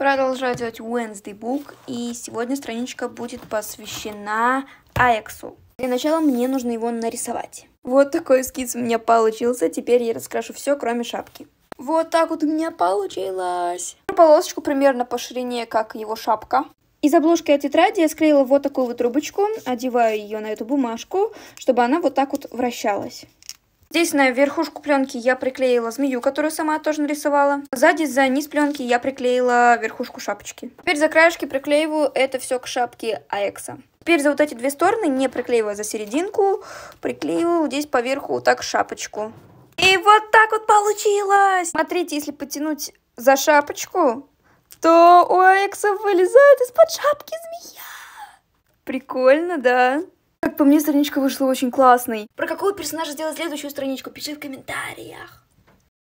Продолжаю делать Wednesday Book, и сегодня страничка будет посвящена Аяксу. Для начала мне нужно его нарисовать. Вот такой эскиз у меня получился, теперь я раскрашу все, кроме шапки. Вот так вот у меня получилось. Полосочку примерно по ширине, как его шапка. Из обложки от тетради я склеила вот такую вот трубочку, одеваю ее на эту бумажку, чтобы она вот так вот вращалась. Здесь на верхушку пленки я приклеила змею, которую сама тоже нарисовала. Сзади за низ пленки я приклеила верхушку шапочки. Теперь за краешки приклеиваю это все к шапке Аэкса. Теперь за вот эти две стороны, не приклеивая а за серединку, приклеиваю здесь поверху вот так шапочку. И вот так вот получилось! Смотрите, если потянуть за шапочку, то у Аэкса вылезает из-под шапки змея. Прикольно, да? по мне, страничка вышла очень классной. Про какого персонажа сделать следующую страничку, пиши в комментариях.